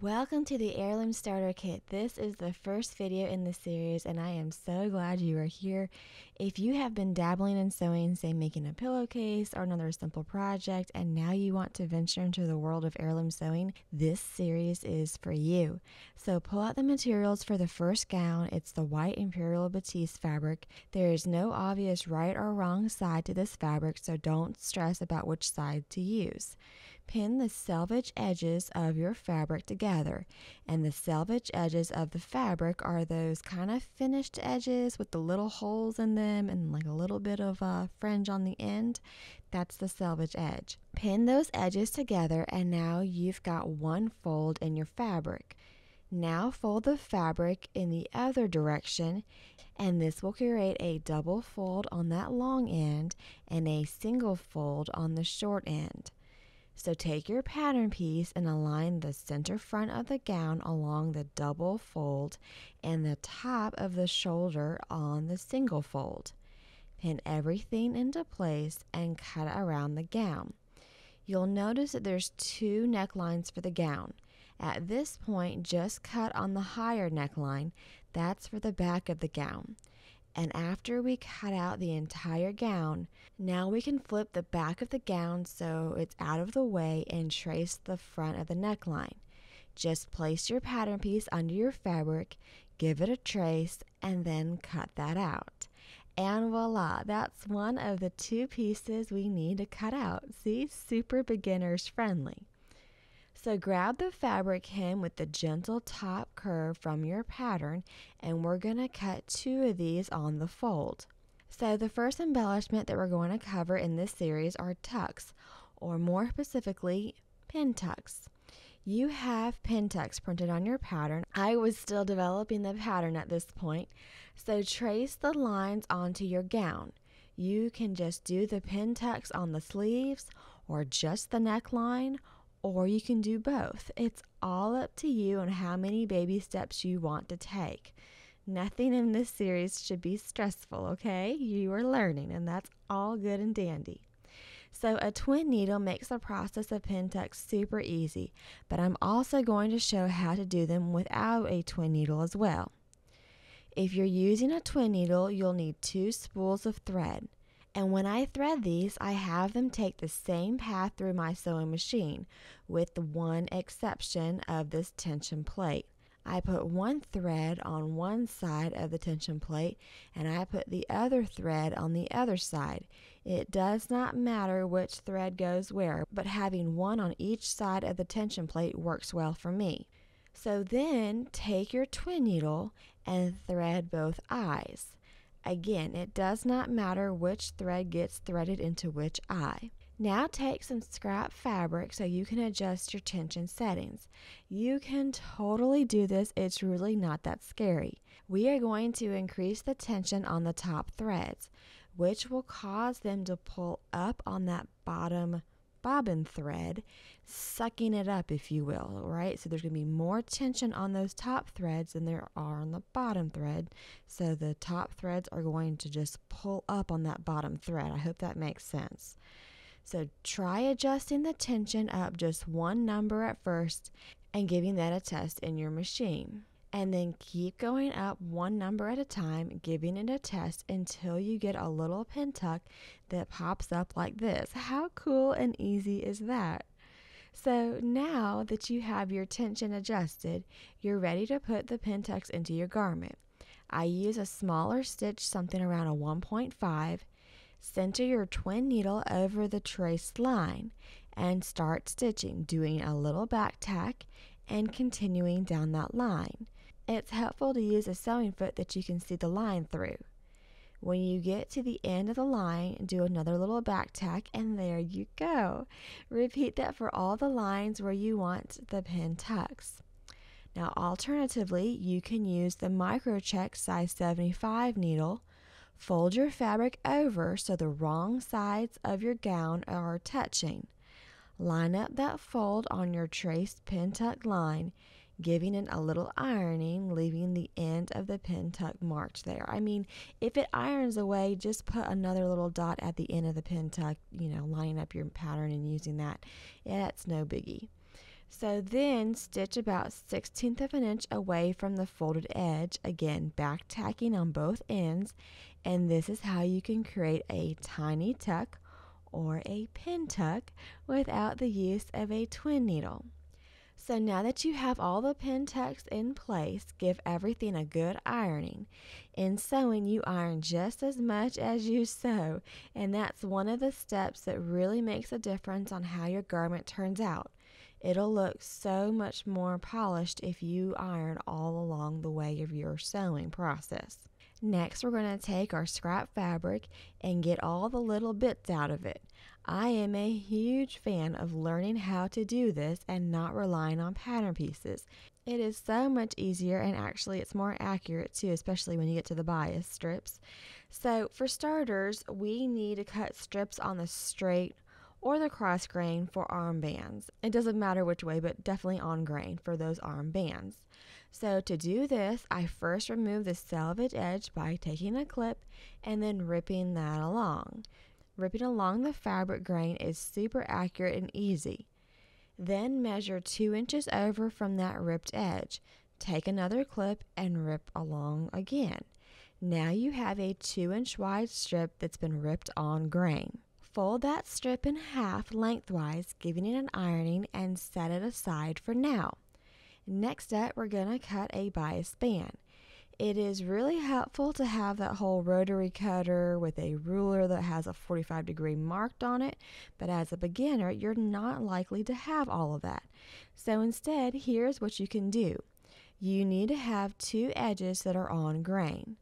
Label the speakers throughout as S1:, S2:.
S1: Welcome to the Heirloom Starter Kit. This is the first video in the series and I am so glad you are here. If you have been dabbling in sewing, say making a pillowcase or another simple project, and now you want to venture into the world of heirloom sewing, this series is for you. So pull out the materials for the first gown. It's the white Imperial Batiste fabric. There is no obvious right or wrong side to this fabric, so don't stress about which side to use. Pin the selvage edges of your fabric together. And the selvage edges of the fabric are those kind of finished edges with the little holes in them and like a little bit of a uh, fringe on the end. That's the selvage edge. Pin those edges together and now you've got one fold in your fabric. Now fold the fabric in the other direction and this will create a double fold on that long end and a single fold on the short end. So take your pattern piece and align the center front of the gown along the double fold and the top of the shoulder on the single fold. Pin everything into place and cut around the gown. You'll notice that there's two necklines for the gown. At this point, just cut on the higher neckline. That's for the back of the gown. And after we cut out the entire gown, now we can flip the back of the gown so it's out of the way and trace the front of the neckline. Just place your pattern piece under your fabric, give it a trace, and then cut that out. And voila, that's one of the two pieces we need to cut out. See, super beginners friendly. So grab the fabric hem with the gentle top curve from your pattern and we're going to cut two of these on the fold. So the first embellishment that we're going to cover in this series are tucks or more specifically pin tucks. You have pin tucks printed on your pattern. I was still developing the pattern at this point. So trace the lines onto your gown. You can just do the pin tucks on the sleeves or just the neckline or you can do both. It's all up to you on how many baby steps you want to take. Nothing in this series should be stressful, okay? You are learning, and that's all good and dandy. So, a twin needle makes the process of pin tucks super easy, but I'm also going to show how to do them without a twin needle as well. If you're using a twin needle, you'll need two spools of thread. And when I thread these, I have them take the same path through my sewing machine, with the one exception of this tension plate. I put one thread on one side of the tension plate and I put the other thread on the other side. It does not matter which thread goes where, but having one on each side of the tension plate works well for me. So then take your twin needle and thread both eyes. Again, it does not matter which thread gets threaded into which eye. Now take some scrap fabric so you can adjust your tension settings. You can totally do this, it's really not that scary. We are going to increase the tension on the top threads, which will cause them to pull up on that bottom bobbin thread, sucking it up, if you will, right? So there's going to be more tension on those top threads than there are on the bottom thread. So the top threads are going to just pull up on that bottom thread. I hope that makes sense. So try adjusting the tension up just one number at first and giving that a test in your machine and then keep going up one number at a time, giving it a test until you get a little pentuck that pops up like this. How cool and easy is that? So now that you have your tension adjusted, you're ready to put the pentucks into your garment. I use a smaller stitch, something around a 1.5. Center your twin needle over the traced line and start stitching, doing a little back tack and continuing down that line. It's helpful to use a sewing foot that you can see the line through. When you get to the end of the line, do another little back tack and there you go. Repeat that for all the lines where you want the pin tucks. Now alternatively, you can use the microcheck size 75 needle. Fold your fabric over so the wrong sides of your gown are touching. Line up that fold on your traced pin tuck line giving it a little ironing, leaving the end of the pin tuck marked there. I mean, if it irons away, just put another little dot at the end of the pin tuck, you know, lining up your pattern and using that. Yeah, that's no biggie. So then stitch about 16th of an inch away from the folded edge, again back tacking on both ends, and this is how you can create a tiny tuck or a pin tuck without the use of a twin needle. So now that you have all the pin tucks in place, give everything a good ironing. In sewing, you iron just as much as you sew, and that's one of the steps that really makes a difference on how your garment turns out. It'll look so much more polished if you iron all along the way of your sewing process. Next, we're going to take our scrap fabric and get all the little bits out of it. I am a huge fan of learning how to do this and not relying on pattern pieces. It is so much easier and actually it's more accurate too, especially when you get to the bias strips. So for starters, we need to cut strips on the straight or the cross grain for armbands. It doesn't matter which way, but definitely on grain for those armbands. So to do this, I first remove the selvage edge by taking a clip and then ripping that along. Ripping along the fabric grain is super accurate and easy. Then measure 2 inches over from that ripped edge. Take another clip and rip along again. Now you have a 2 inch wide strip that's been ripped on grain. Fold that strip in half lengthwise, giving it an ironing, and set it aside for now. Next up, we're going to cut a bias band. It is really helpful to have that whole rotary cutter with a ruler that has a 45 degree marked on it, but as a beginner, you're not likely to have all of that. So instead, here's what you can do. You need to have two edges that are on grain.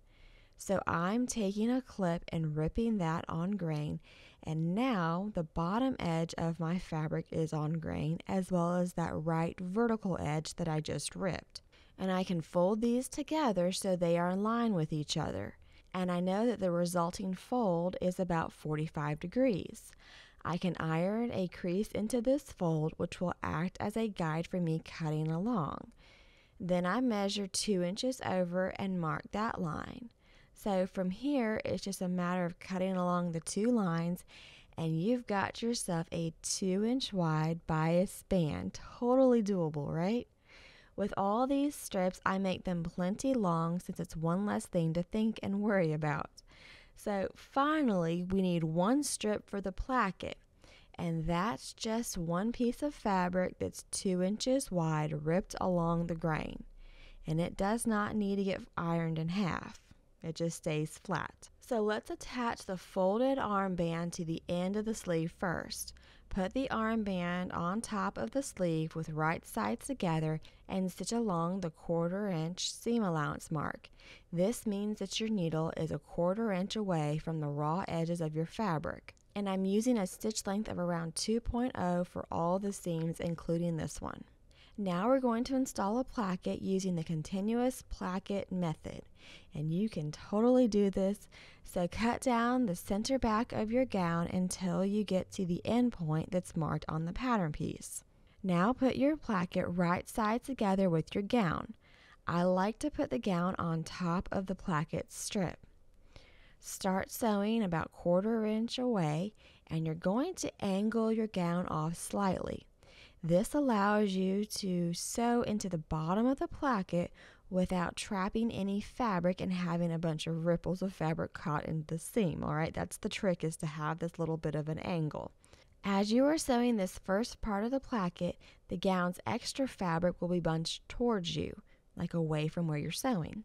S1: So I'm taking a clip and ripping that on grain and now the bottom edge of my fabric is on grain as well as that right vertical edge that I just ripped and I can fold these together so they are in line with each other. And I know that the resulting fold is about 45 degrees. I can iron a crease into this fold which will act as a guide for me cutting along. Then I measure 2 inches over and mark that line. So from here it's just a matter of cutting along the two lines and you've got yourself a 2 inch wide bias span. Totally doable, right? With all these strips, I make them plenty long since it's one less thing to think and worry about. So finally, we need one strip for the placket. And that's just one piece of fabric that's two inches wide ripped along the grain. And it does not need to get ironed in half. It just stays flat. So let's attach the folded armband to the end of the sleeve first. Put the armband on top of the sleeve with right sides together and stitch along the quarter inch seam allowance mark. This means that your needle is a quarter inch away from the raw edges of your fabric. And I'm using a stitch length of around 2.0 for all the seams including this one. Now we're going to install a placket using the continuous placket method. And you can totally do this. So cut down the center back of your gown until you get to the end point that's marked on the pattern piece. Now put your placket right side together with your gown. I like to put the gown on top of the placket strip. Start sewing about quarter inch away and you're going to angle your gown off slightly. This allows you to sew into the bottom of the placket without trapping any fabric and having a bunch of ripples of fabric caught in the seam, all right? That's the trick is to have this little bit of an angle. As you are sewing this first part of the placket, the gown's extra fabric will be bunched towards you, like away from where you're sewing.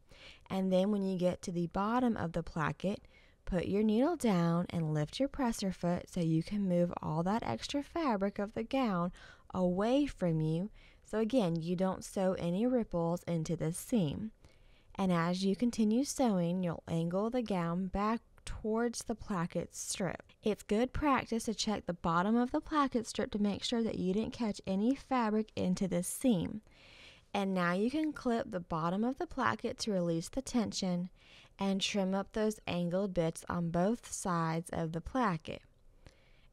S1: And then when you get to the bottom of the placket, put your needle down and lift your presser foot so you can move all that extra fabric of the gown away from you so again you don't sew any ripples into the seam. And as you continue sewing, you'll angle the gown back towards the placket strip. It's good practice to check the bottom of the placket strip to make sure that you didn't catch any fabric into the seam. And now you can clip the bottom of the placket to release the tension and trim up those angled bits on both sides of the placket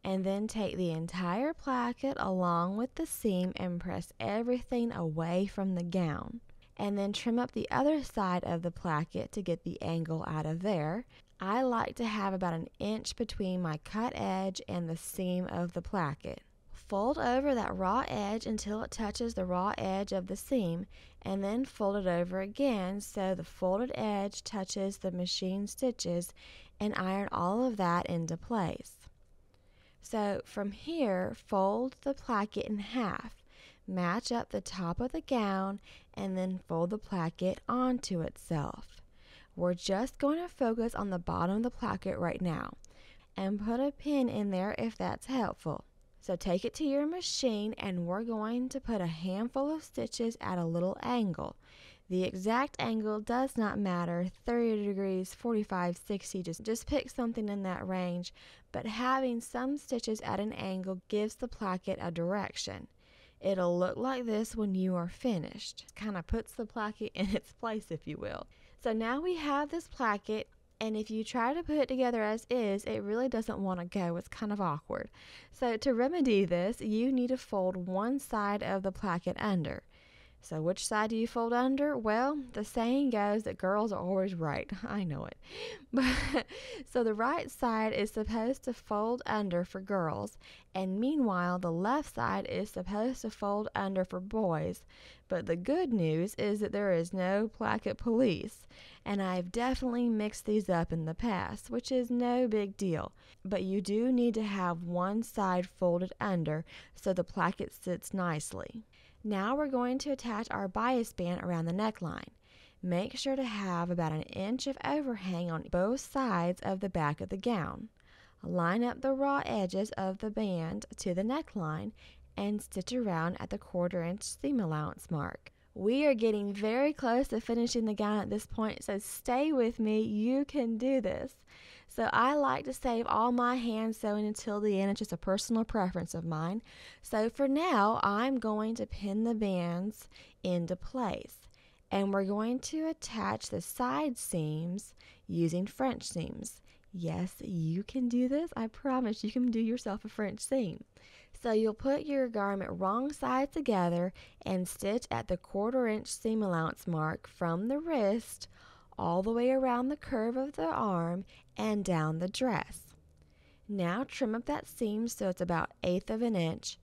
S1: and then take the entire placket along with the seam and press everything away from the gown. And then trim up the other side of the placket to get the angle out of there. I like to have about an inch between my cut edge and the seam of the placket. Fold over that raw edge until it touches the raw edge of the seam and then fold it over again so the folded edge touches the machine stitches and iron all of that into place. So from here, fold the placket in half. Match up the top of the gown and then fold the placket onto itself. We're just going to focus on the bottom of the placket right now and put a pin in there if that's helpful. So take it to your machine and we're going to put a handful of stitches at a little angle. The exact angle does not matter 30 degrees, 45, 60, just, just pick something in that range. But having some stitches at an angle gives the placket a direction. It'll look like this when you are finished. Kind of puts the placket in its place, if you will. So now we have this placket and if you try to put it together as is, it really doesn't want to go. It's kind of awkward. So to remedy this, you need to fold one side of the placket under. So, which side do you fold under? Well, the saying goes that girls are always right. I know it. But so the right side is supposed to fold under for girls, and meanwhile, the left side is supposed to fold under for boys. But the good news is that there is no placket police, and I've definitely mixed these up in the past, which is no big deal. But you do need to have one side folded under so the placket sits nicely. Now we're going to attach our bias band around the neckline. Make sure to have about an inch of overhang on both sides of the back of the gown. Line up the raw edges of the band to the neckline and stitch around at the quarter inch seam allowance mark. We are getting very close to finishing the gown at this point, so stay with me. You can do this. So I like to save all my hand sewing until the end. It's just a personal preference of mine. So for now, I'm going to pin the bands into place. And we're going to attach the side seams using French seams. Yes, you can do this. I promise you can do yourself a French seam. So you'll put your garment wrong side together and stitch at the quarter inch seam allowance mark from the wrist all the way around the curve of the arm and down the dress. Now trim up that seam so it's about eighth of an inch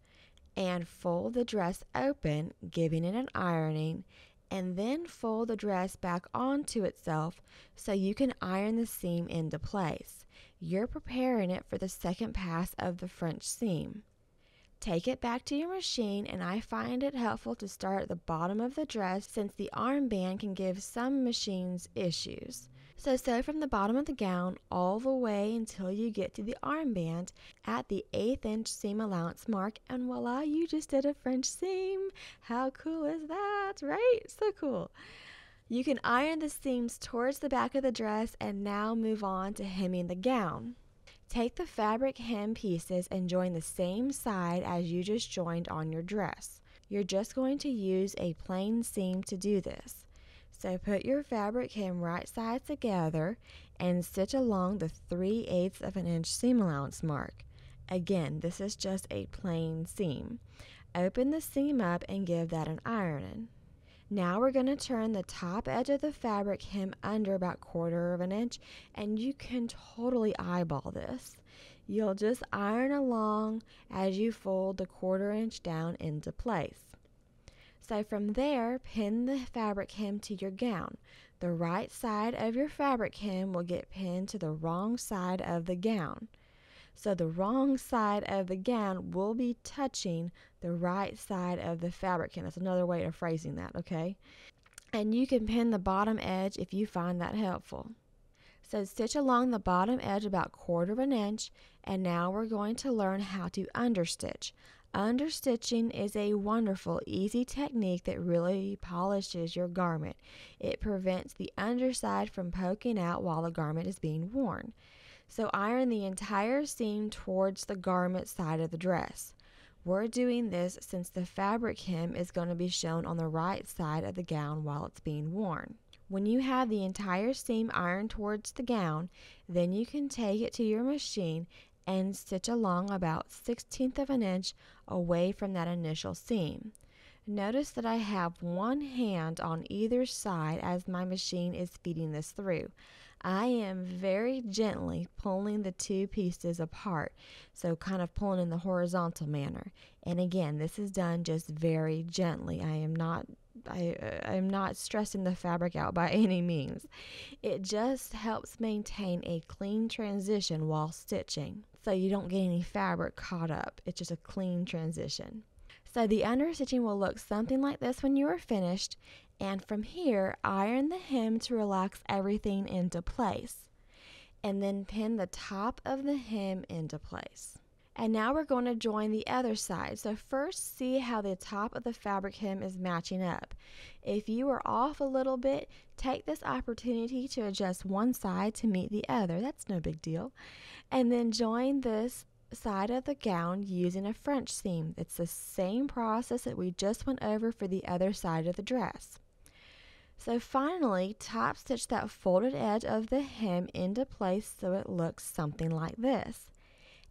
S1: and fold the dress open, giving it an ironing, and then fold the dress back onto itself so you can iron the seam into place. You're preparing it for the second pass of the French seam. Take it back to your machine and I find it helpful to start at the bottom of the dress since the armband can give some machines issues. So sew from the bottom of the gown all the way until you get to the armband at the eighth inch seam allowance mark and voila you just did a French seam. How cool is that, right? So cool. You can iron the seams towards the back of the dress and now move on to hemming the gown. Take the fabric hem pieces and join the same side as you just joined on your dress. You're just going to use a plain seam to do this. So put your fabric hem right sides together and stitch along the 3 eighths of an inch seam allowance mark. Again, this is just a plain seam. Open the seam up and give that an ironing. Now we're going to turn the top edge of the fabric hem under about quarter of an inch and you can totally eyeball this. You'll just iron along as you fold the quarter inch down into place. So from there, pin the fabric hem to your gown. The right side of your fabric hem will get pinned to the wrong side of the gown. So the wrong side of the gown will be touching the right side of the fabric and That's another way of phrasing that, okay? And you can pin the bottom edge if you find that helpful. So stitch along the bottom edge about quarter of an inch and now we're going to learn how to understitch. Understitching is a wonderful, easy technique that really polishes your garment. It prevents the underside from poking out while the garment is being worn. So iron the entire seam towards the garment side of the dress. We're doing this since the fabric hem is going to be shown on the right side of the gown while it's being worn. When you have the entire seam ironed towards the gown, then you can take it to your machine and stitch along about 16th of an inch away from that initial seam. Notice that I have one hand on either side as my machine is feeding this through. I am very gently pulling the two pieces apart. So, kind of pulling in the horizontal manner. And again, this is done just very gently. I am not. I, uh, I'm not stressing the fabric out by any means. It just helps maintain a clean transition while stitching so you don't get any fabric caught up. It's just a clean transition. So the understitching will look something like this when you are finished and from here, iron the hem to relax everything into place. And then pin the top of the hem into place. And now we're going to join the other side. So first see how the top of the fabric hem is matching up. If you are off a little bit, take this opportunity to adjust one side to meet the other. That's no big deal. And then join this side of the gown using a French seam. It's the same process that we just went over for the other side of the dress. So finally, top stitch that folded edge of the hem into place so it looks something like this.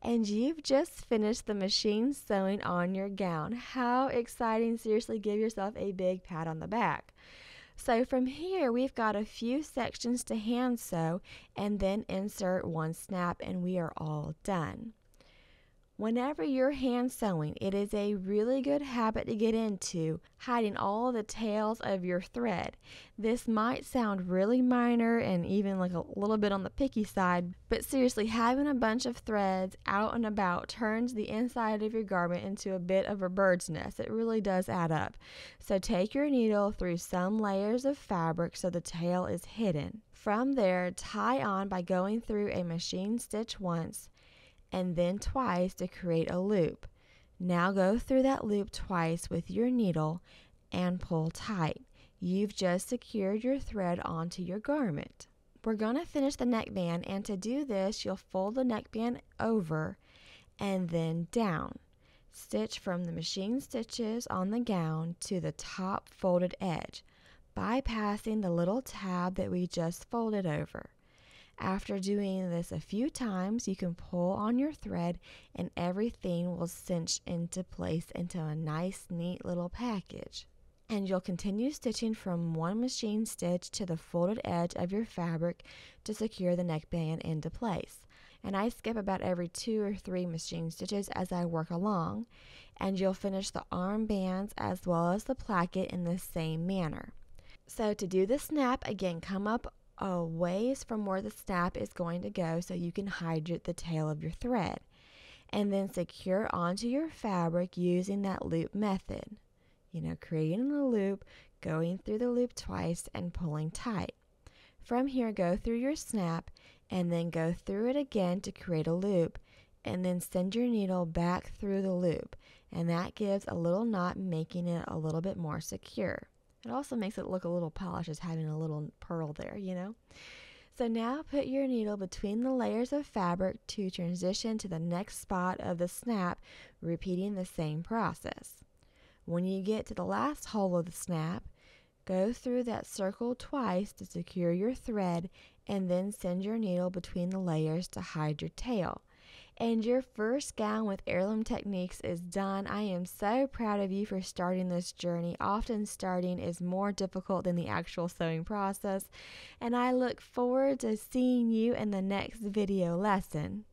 S1: And you've just finished the machine sewing on your gown. How exciting! Seriously, give yourself a big pat on the back. So from here, we've got a few sections to hand sew and then insert one snap and we are all done. Whenever you're hand sewing, it is a really good habit to get into hiding all the tails of your thread. This might sound really minor and even like a little bit on the picky side, but seriously, having a bunch of threads out and about turns the inside of your garment into a bit of a bird's nest. It really does add up. So take your needle through some layers of fabric so the tail is hidden. From there, tie on by going through a machine stitch once and then twice to create a loop. Now go through that loop twice with your needle and pull tight. You've just secured your thread onto your garment. We're going to finish the neckband and to do this you'll fold the neckband over and then down. Stitch from the machine stitches on the gown to the top folded edge bypassing the little tab that we just folded over. After doing this a few times, you can pull on your thread and everything will cinch into place into a nice, neat little package. And you'll continue stitching from one machine stitch to the folded edge of your fabric to secure the neckband into place. And I skip about every two or three machine stitches as I work along. And you'll finish the arm bands as well as the placket in the same manner. So to do the snap, again, come up Away ways from where the snap is going to go so you can hydrate the tail of your thread. And then secure onto your fabric using that loop method. You know, creating a loop, going through the loop twice, and pulling tight. From here, go through your snap and then go through it again to create a loop and then send your needle back through the loop and that gives a little knot making it a little bit more secure. It also makes it look a little polished as having a little pearl there, you know? So now put your needle between the layers of fabric to transition to the next spot of the snap, repeating the same process. When you get to the last hole of the snap, go through that circle twice to secure your thread and then send your needle between the layers to hide your tail and your first gown with Heirloom Techniques is done. I am so proud of you for starting this journey. Often starting is more difficult than the actual sewing process, and I look forward to seeing you in the next video lesson.